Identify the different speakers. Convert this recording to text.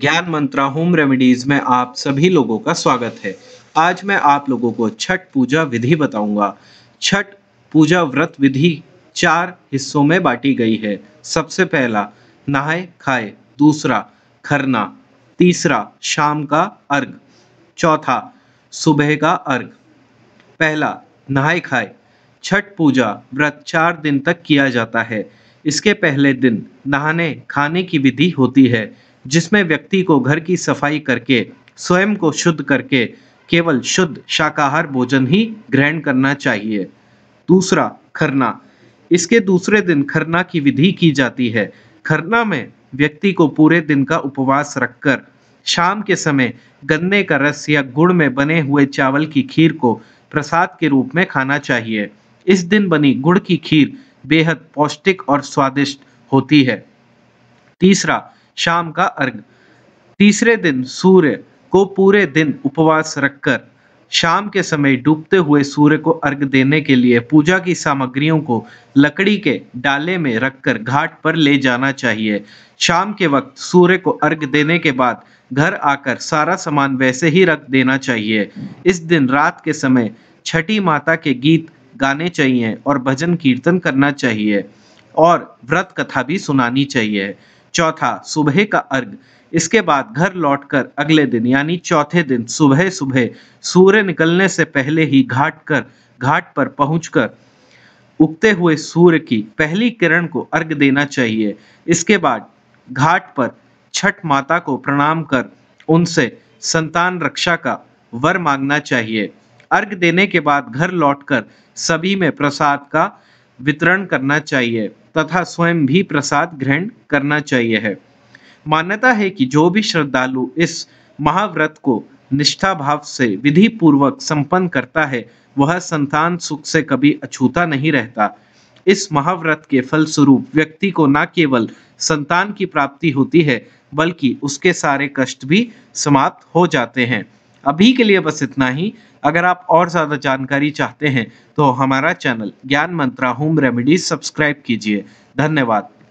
Speaker 1: ज्ञान मंत्रा home remedies में आप सभी लोगों का स्वागत है आज मैं आप लोगों को छठ पूजा विधि बताऊंगा छठ पूजा व्रत विधि चार हिस्सों में बांटी गई है सबसे पहला नहाए खाए दूसरा खरना तीसरा शाम का अर्घ चौथा सुबह का अर्घ पहला नहाए खाए छठ पूजा व्रत चार दिन तक किया जाता है इसके पहले दिन नहाने खाने की विधि होती है जिसमें व्यक्ति को घर की सफाई करके स्वयं को शुद्ध करके केवल शुद्ध शाकाहार भोजन ही ग्रहण करना चाहिए दूसरा खरना इसके दूसरे दिन खरना की विधि की जाती है खरना में व्यक्ति को पूरे दिन का उपवास रखकर शाम के समय गन्ने का रस या गुड़ में बने हुए चावल की खीर को प्रसाद के रूप में खाना चाहिए इस दिन बनी गुड़ की खीर बेहद पौष्टिक और स्वादिष्ट होती है तीसरा शाम का अर्घ तीसरे दिन सूर्य को पूरे दिन उपवास रखकर शाम के समय डूबते हुए सूर्य को अर्घ देने के लिए पूजा की सामग्रियों को लकड़ी के डाले में रखकर घाट पर ले जाना चाहिए शाम के वक्त सूर्य को अर्घ देने के बाद घर आकर सारा सामान वैसे ही रख देना चाहिए इस दिन रात के समय छठी माता के गीत गाने चाहिए और भजन कीर्तन करना चाहिए और व्रत कथा भी सुनानी चाहिए चौथा सुबह का अर्घ इसके बाद घर लौटकर अगले दिन यानी चौथे दिन सुबह सुबह सूर्य निकलने से पहले ही घाट कर घाट पर पहुंचकर उगते हुए सूर्य की पहली किरण को अर्घ देना चाहिए इसके बाद घाट पर छठ माता को प्रणाम कर उनसे संतान रक्षा का वर मांगना चाहिए अर्घ देने के बाद घर लौटकर सभी में प्रसाद का वितरण करना चाहिए तथा स्वयं भी प्रसाद ग्रहण करना चाहिए है मान्यता है कि जो भी श्रद्धालु इस महाव्रत को निष्ठा भाव से विधि पूर्वक संपन्न करता है वह संतान सुख से कभी अछूता नहीं रहता इस महाव्रत के फल स्वरूप व्यक्ति को न केवल संतान की प्राप्ति होती है बल्कि उसके सारे कष्ट भी समाप्त हो जाते हैं अभी के लिए बस इतना ही अगर आप और ज़्यादा जानकारी चाहते हैं तो हमारा चैनल ज्ञान मंत्रा होम रेमेडीज सब्सक्राइब कीजिए धन्यवाद